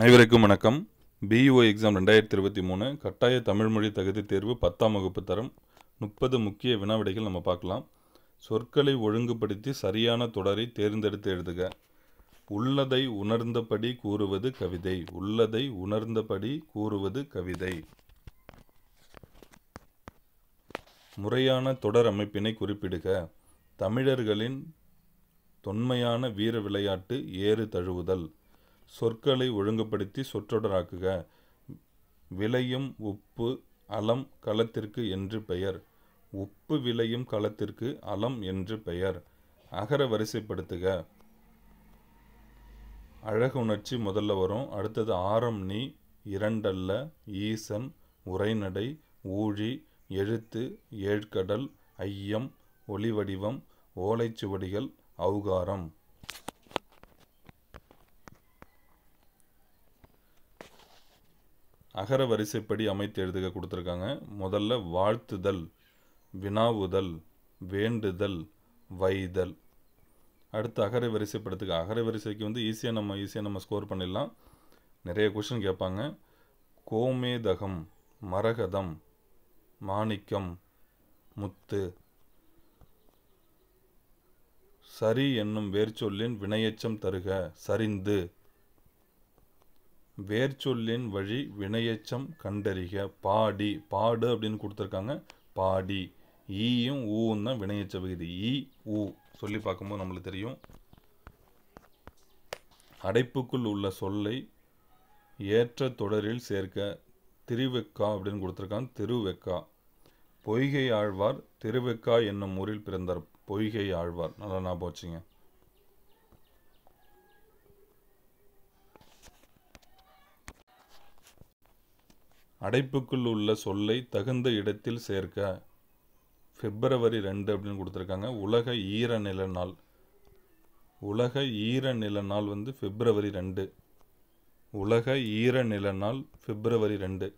அனைவருக்கும் வணக்கம் பியூஓ எக்ஸாம் ரெண்டாயிரத்தி இருபத்தி மூணு கட்டாய தமிழ்மொழி தகுதி தேர்வு பத்தாம் வகுப்பு தரம் முப்பது முக்கிய வினாவிடைகள் நம்ம பார்க்கலாம் சொற்களை ஒழுங்குபடுத்தி சரியான தொடரை தேர்ந்தெடுத்து எழுதுக உள்ளதை உணர்ந்தபடி கூறுவது கவிதை உள்ளதை உணர்ந்தபடி கூறுவது கவிதை முறையான தொடர் அமைப்பினை குறிப்பிடுக தமிழர்களின் தொன்மையான வீர விளையாட்டு ஏறு தழுவுதல் சொற்களை ஒழுங்குபடுத்தி சொற்றொடராக்குக விளையும் உப்பு அலம் களத்திற்கு என்று பெயர் உப்பு விளையும் களத்திற்கு அலம் என்று பெயர் அகர வரிசைப்படுத்துக அழகுணர்ச்சி முதல்ல வரும் அடுத்தது ஆரம் நீ இரண்டல்ல ஈசன் உரைநடை ஊழி எழுத்து ஏழ்கடல் ஐயம் ஒளிவடிவம் ஓலைச்சுவடிகள் அவுகாரம் அகர வரிசைப்படி அமைத்து எழுதுக கொடுத்துருக்காங்க முதல்ல வாழ்த்துதல் வினாவுதல் வேண்டுதல் வைதல் அடுத்து அகர வரிசைப்படுத்துக்க அகர வரிசைக்கு வந்து ஈஸியாக நம்ம ஈஸியாக நம்ம ஸ்கோர் பண்ணிடலாம் நிறைய கொஷின் கேட்பாங்க கோமேதகம் மரகதம் மாணிக்கம் முத்து சரி என்னும் வேர்ச்சொல்லின் வினையச்சம் தருக சரிந்து வேர்ச்சொல்லின் வழி வினையச்சம் கண்டறிக பாடி பாடு அப்படின்னு கொடுத்துருக்காங்க பாடி ஈயும் ஊவும் தான் வினையச்ச விகுதி ஈ ஊ சொல்லி பார்க்கும்போது நம்மளுக்கு தெரியும் அடைப்புக்குள் உள்ள சொல்லை ஏற்ற தொடரில் சேர்க்க திருவெக்கா அப்படின்னு கொடுத்துருக்காங்க திருவெக்கா பொய்கை ஆழ்வார் திருவெக்கா என்னும் ஊரில் பிறந்தார் பொய்கை ஆழ்வார் நல்லா ஞாபகம் வச்சுங்க அடைப்புக்குள் உள்ள சொல்லை தகுந்த இடத்தில் சேர்க்க பிப்ரவரி ரெண்டு அப்படின்னு கொடுத்துருக்காங்க உலக ஈர நில நாள் உலக ஈர நில நாள் வந்து பிப்ரவரி ரெண்டு உலக ஈர நில நாள் பிப்ரவரி ரெண்டு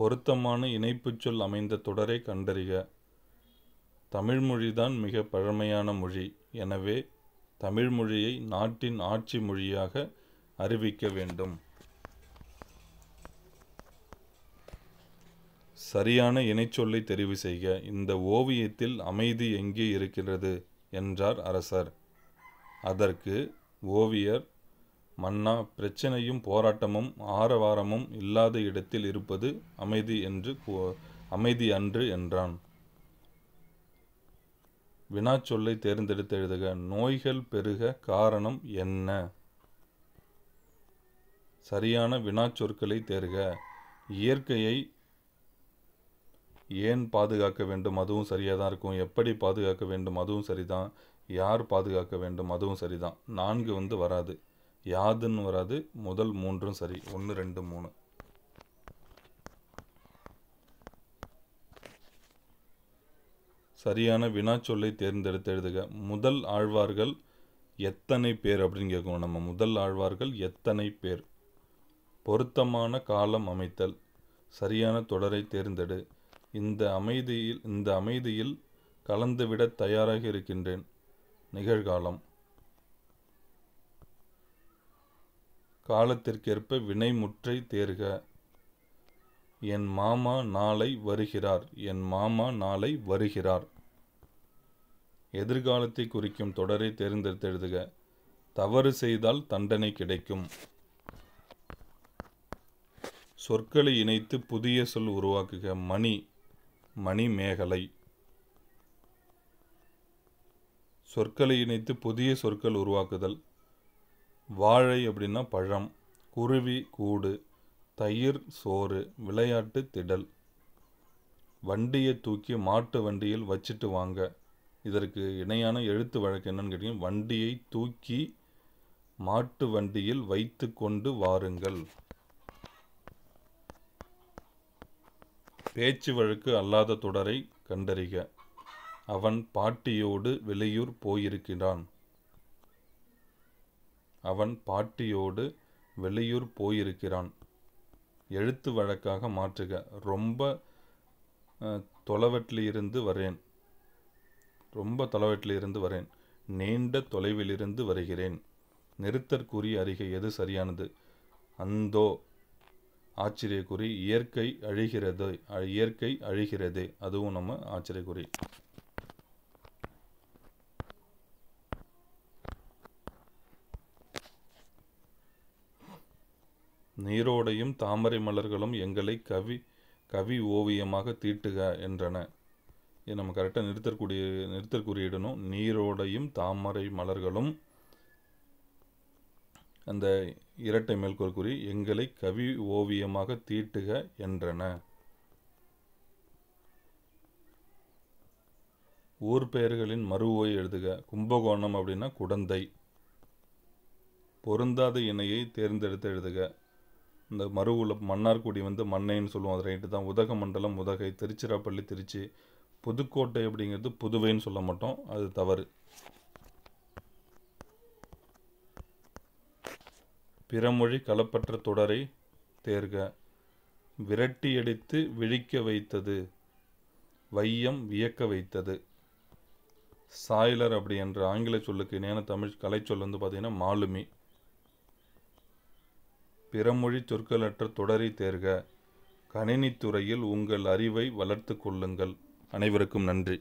பொருத்தமான இணைப்புச் சொல் அமைந்த தொடரை கண்டறிக தமிழ் மொழிதான் மிக பழமையான மொழி எனவே தமிழ் மொழியை நாட்டின் ஆட்சி மொழியாக அறிவிக்க வேண்டும் சரியான இணைச்சொல்லை தெரிவு செய்க இந்த ஓவியத்தில் அமைதி எங்கே இருக்கிறது என்றார் அரசர் அதற்கு ஓவியர் மன்னா பிரச்சனையும் போராட்டமும் ஆரவாரமும் இல்லாத இடத்தில் இருப்பது அமைதி என்று அமைதி அன்று என்றான் வினாச்சொல்லை தேர்ந்தெடுத்து எழுதுக நோய்கள் பெருக காரணம் என்ன சரியான வினாச்சொற்களை தேர்க இயற்கையை ஏன் பாதுகாக்க வேண்டும் அதுவும் சரியாக தான் இருக்கும் எப்படி பாதுகாக்க வேண்டும் அதுவும் சரிதான் யார் பாதுகாக்க வேண்டும் அதுவும் சரிதான் நான்கு வந்து வராது யாதுன்னு வராது முதல் மூன்றும் சரி ஒன்று ரெண்டு மூணு சரியான வினாச்சொல்லை தேர்ந்தெடுத்து எழுதுக முதல் ஆழ்வார்கள் எத்தனை பேர் அப்படின்னு கேட்கணும் நம்ம முதல் ஆழ்வார்கள் எத்தனை பேர் பொருத்தமான காலம் அமைத்தல் சரியான தொடரை தேர்ந்தெடு இந்த அமைதியில் இந்த அமைதியில் கலந்துவிட தயாராக இருக்கின்றேன் நிகழ்காலம் காலத்திற்கேற்ப வினை முற்றை தேர்க என் மாமா நாளை வருகிறார் என் மாமா நாளை வருகிறார் எதிர்காலத்தை குறிக்கும் தொடரை தேர்ந்தெடுத்து எழுதுக தவறு செய்தால் தண்டனை கிடைக்கும் சொற்களை இணைத்து புதிய சொல் உருவாக்குக மணி மணிமேகலை சொற்களை இணைத்து புதிய சொற்கள் உருவாக்குதல் வாழை அப்படின்னா பழம் குருவி கூடு தயிர் சோறு விளையாட்டு திடல் வண்டியை தூக்கி மாட்டு வண்டியில் வச்சுட்டு வாங்க இதற்கு இணையான எழுத்து வழக்கு என்னன்னு கேட்டீங்கன்னா வண்டியை தூக்கி மாட்டு வண்டியில் வைத்து கொண்டு வாருங்கள் பேச்சு வழக்கு அல்லாத தொடரை கண்டறிக அவன் பாட்டியோடு வெளியூர் போயிருக்கிறான் அவன் பாட்டியோடு வெளியூர் போயிருக்கிறான் எழுத்து வழக்காக மாற்றுக ரொம்ப தொலைவட்டிலிருந்து வரேன் ரொம்ப இருந்து வரேன் நீண்ட தொலைவிலிருந்து வருகிறேன் நிறுத்தற்குரிய அறிகை எது சரியானது அந்தோ ஆச்சரியக்குறி இயற்கை அழிகிறது இயற்கை அழிகிறது அதுவும் நம்ம ஆச்சரியக்குறி நீரோடையும் தாமரை மலர்களும் எங்களை கவி கவி ஓவியமாக தீட்டுக என்றன இது நம்ம கரெக்டாக நிறுத்தக்கூடிய நிறுத்தற்குறியிடணும் நீரோடையும் தாமரை மலர்களும் அந்த இரட்டை மேல்கோள் குறி எங்களை கவி ஓவியமாக தீட்டுக என்றன ஊர் பெயர்களின் மறுவோய் எழுதுக கும்பகோணம் அப்படின்னா குடந்தை பொருந்தாத இணையை தேர்ந்தெடுத்து எழுதுக இந்த மறுவுல மன்னார்குடி வந்து மண்ணைன்னு சொல்லுவோம் அது ரைட்டு தான் உதக மண்டலம் உதகை திருச்சிராப்பள்ளி திருச்சி புதுக்கோட்டை அப்படிங்கிறது புதுவைன்னு சொல்ல மாட்டோம் அது தவறு பிறமொழி கலப்பற்ற தொடரை தேர்க விரட்டியடித்து விழிக்க வைத்தது வையம் வியக்க வைத்தது சாய்லர் அப்படி என்ற ஆங்கில சொல்லுக்கு இணையான தமிழ் சொல் வந்து பார்த்திங்கன்னா மாலுமி பிறமொழி சொற்களற்ற தொடரை தேர்க கணினித்துறையில் உங்கள் அறிவை வளர்த்து கொள்ளுங்கள் அனைவருக்கும் நன்றி